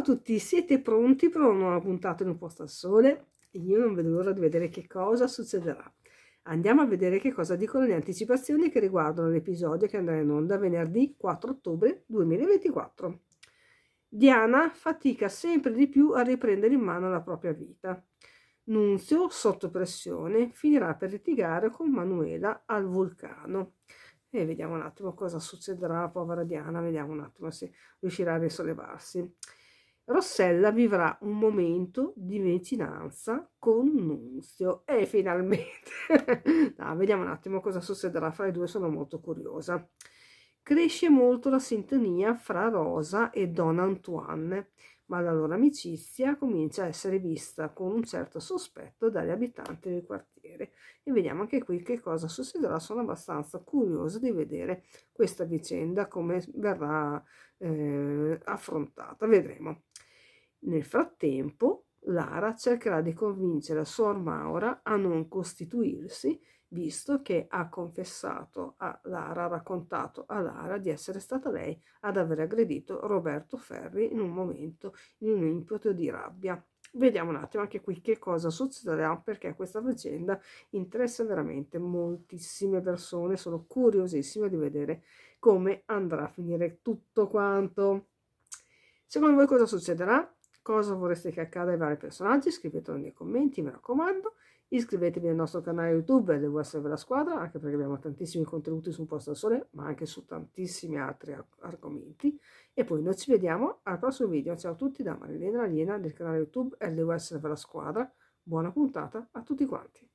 Ciao a tutti, siete pronti per una nuova puntata in un posto al sole? Io non vedo l'ora di vedere che cosa succederà. Andiamo a vedere che cosa dicono le anticipazioni che riguardano l'episodio che andrà in onda venerdì 4 ottobre 2024. Diana fatica sempre di più a riprendere in mano la propria vita. Nunzio, sotto pressione, finirà per litigare con Manuela al vulcano. E vediamo un attimo cosa succederà, povera Diana, vediamo un attimo se riuscirà a risollevarsi. Rossella vivrà un momento di vicinanza con Nunzio e finalmente no, vediamo un attimo cosa succederà fra i due sono molto curiosa cresce molto la sintonia fra Rosa e Don Antoine, ma la loro amicizia comincia a essere vista con un certo sospetto dagli abitanti del quartiere. E vediamo anche qui che cosa succederà. Sono abbastanza curiosa di vedere questa vicenda, come verrà eh, affrontata. Vedremo. Nel frattempo, Lara cercherà di convincere Suor Maura a non costituirsi, visto che ha confessato a Lara, ha raccontato a Lara di essere stata lei ad aver aggredito Roberto Ferri in un momento, in un impeto di rabbia. Vediamo un attimo anche qui che cosa succederà perché questa vicenda interessa veramente moltissime persone, sono curiosissime di vedere come andrà a finire tutto quanto. Secondo voi cosa succederà? cosa vorreste che accada ai vari personaggi, scrivetelo nei commenti, mi raccomando. Iscrivetevi al nostro canale YouTube DWSV La Squadra, anche perché abbiamo tantissimi contenuti su un posto al sole, ma anche su tantissimi altri arg argomenti. E poi noi ci vediamo al prossimo video. Ciao a tutti da Marilena Aliena del canale YouTube LWSV La Squadra. Buona puntata a tutti quanti.